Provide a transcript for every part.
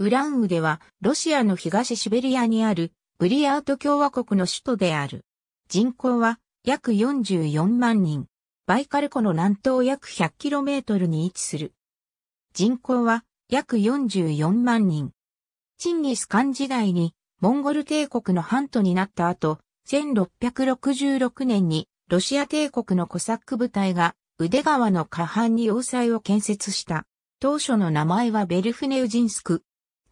ウランウでは、ロシアの東シベリアにある、ブリヤート共和国の首都である。人口は、約44万人。バイカル湖の南東約 100km に位置する。人口は、約44万人。チンギスカン時代に、モンゴル帝国のハントになった後、1666年に、ロシア帝国のコサック部隊が、腕川の下半に要塞を建設した。当初の名前はベルフネウジンスク。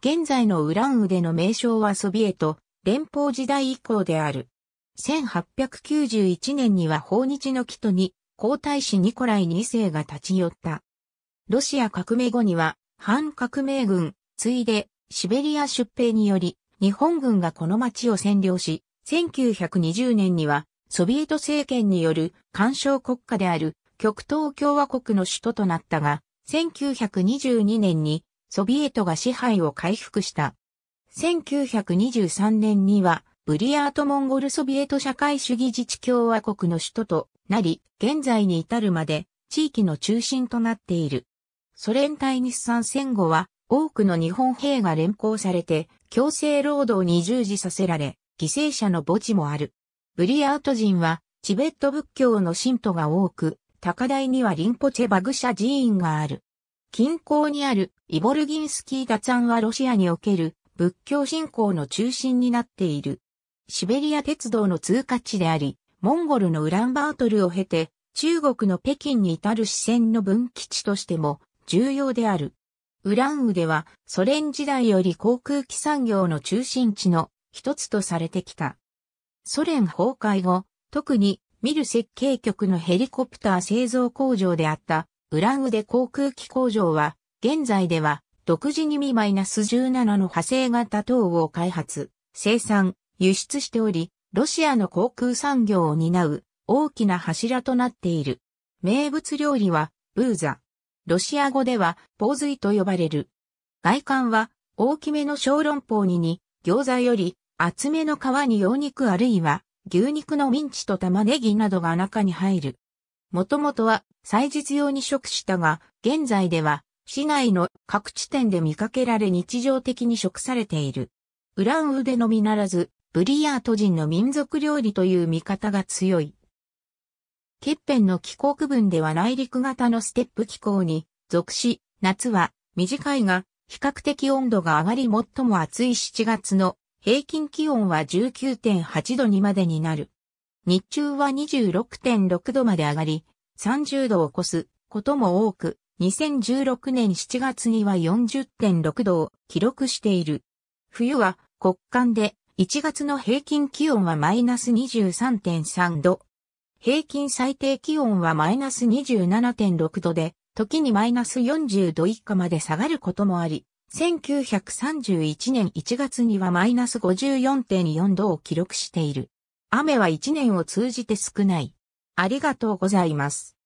現在のウランウでの名称はソビエト連邦時代以降である。1891年には法日の木戸に皇太子ニコライ2世が立ち寄った。ロシア革命後には反革命軍、ついでシベリア出兵により日本軍がこの町を占領し、1920年にはソビエト政権による干渉国家である極東共和国の首都となったが、1922年にソビエトが支配を回復した。1923年には、ブリヤート・モンゴル・ソビエト社会主義自治共和国の首都となり、現在に至るまで地域の中心となっている。ソ連対日産戦後は、多くの日本兵が連行されて、強制労働に従事させられ、犠牲者の墓地もある。ブリヤート人は、チベット仏教の信徒が多く、高台にはリンポチェバグシャ寺院がある。近郊にあるイボルギンスキー脱案はロシアにおける仏教信仰の中心になっている。シベリア鉄道の通過地であり、モンゴルのウランバートルを経て、中国の北京に至る支線の分岐地としても重要である。ウランウではソ連時代より航空機産業の中心地の一つとされてきた。ソ連崩壊後、特にミル設計局のヘリコプター製造工場であったウランウで航空機工場は現在では、独自にマイナス -17 の派生型等を開発、生産、輸出しており、ロシアの航空産業を担う大きな柱となっている。名物料理は、ブーザ。ロシア語では、ポーズイと呼ばれる。外観は、大きめの小籠包にに、餃子より、厚めの皮に洋肉あるいは、牛肉のミンチと玉ねぎなどが中に入る。もともとは、祭日用に食したが、現在では、市内の各地点で見かけられ日常的に食されている。ウランウデのみならず、ブリヤート人の民族料理という見方が強い。ケッペンの気候区分では内陸型のステップ気候に属し、夏は短いが比較的温度が上がり最も暑い7月の平均気温は19.8度にまでになる。日中は26.6度まで上がり、30度を超すことも多く、2016年7月には40.6度を記録している。冬は極寒で1月の平均気温はマイナス23.3度。平均最低気温はマイナス27.6度で、時にマイナス40度以下まで下がることもあり、1931年1月にはマイナス54.4度を記録している。雨は1年を通じて少ない。ありがとうございます。